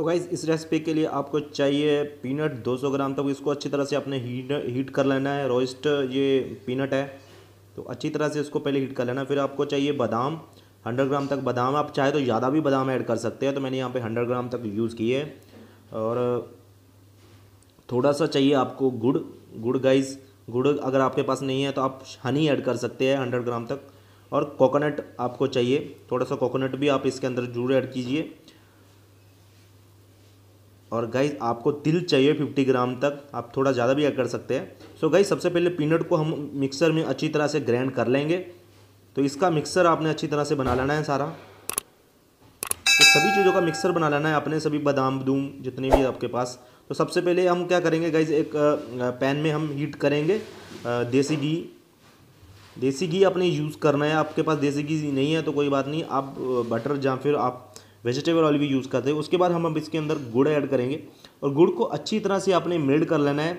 so guys इस recipe के लिए आपको चाहिए पीनट 200 ग्राम तक इसको अच्छी तरह से आपने हीट हीट कर लेना है रोस्ट ये पीनट है तो अच्छी तरह से इसको पहले हीट कर लेना फिर आपको चाहिए बादाम हंड्रेड ग्राम तक बादाम आप चाहे तो ज़्यादा भी बादाम ऐड कर सकते हैं तो मैंने यहाँ पे हंड्रेड ग्राम तक यूज़ किए और थोड़ा सा चाहिए आपको गुड़ गुड़ गाइज़ गुड़ अगर आपके पास नहीं है तो आप हनी ऐड कर सकते हैं हंड्रेड ग्राम तक और कोकोनट आपको चाहिए थोड़ा सा कोकोनट भी आप इसके अंदर जरूर ऐड कीजिए और गाइस आपको तिल चाहिए 50 ग्राम तक आप थोड़ा ज़्यादा भी कर सकते हैं सो गाइस सबसे पहले पीनट को हम मिक्सर में अच्छी तरह से ग्राइंड कर लेंगे तो इसका मिक्सर आपने अच्छी तरह से बना लेना है सारा तो सभी चीज़ों का मिक्सर बना लेना है आपने सभी बादाम दूम जितने भी आपके पास तो सबसे पहले हम क्या करेंगे गाइज एक पैन में हम हीट करेंगे देसी घी देसी घी आपने यूज़ करना है आपके पास देसी घी नहीं है तो कोई बात नहीं आप बटर या फिर आप वेजिटेबल ऑयल भी यूज़ करते हैं उसके बाद हम अब इसके अंदर गुड़ ऐड करेंगे और गुड़ को अच्छी तरह से आपने मेल्ट कर लेना है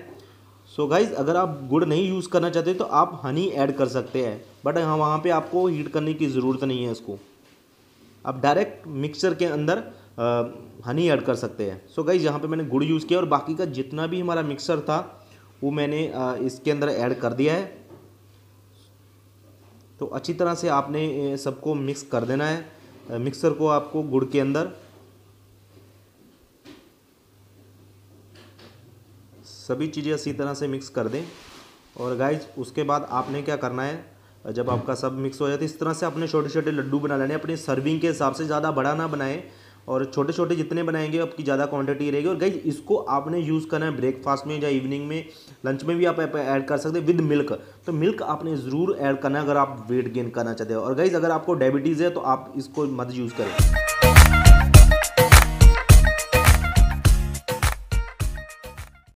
सो so गाइज़ अगर आप गुड़ नहीं यूज़ करना चाहते तो आप हनी ऐड कर सकते हैं बट हाँ वहाँ पर आपको हीट करने की ज़रूरत नहीं है इसको आप डायरेक्ट मिक्सर के अंदर आ, हनी ऐड कर सकते हैं सो गाइज़ यहाँ पे मैंने गुड़ यूज़ किया और बाकी का जितना भी हमारा मिक्सर था वो मैंने आ, इसके अंदर ऐड कर दिया है तो अच्छी तरह से आपने सबको मिक्स कर देना है मिक्सर को आपको गुड़ के अंदर सभी चीज़ें अच्छी तरह से मिक्स कर दें और गाइज उसके बाद आपने क्या करना है जब आपका सब मिक्स हो जाए तो इस तरह से अपने छोटे छोटे लड्डू बना लेने अपनी सर्विंग के हिसाब से ज़्यादा बड़ा ना बनाएं और छोटे छोटे जितने बनाएंगे आपकी ज़्यादा क्वांटिटी रहेगी और गाइज इसको आपने यूज़ करना है ब्रेकफास्ट में या इवनिंग में लंच में भी आप ऐड कर सकते हैं विद मिल्क तो मिल्क आपने ज़रूर ऐड करना है अगर आप वेट गेन करना चाहते हो और गाइज अगर आपको डायबिटीज़ है तो आप इसको मत यूज़ करें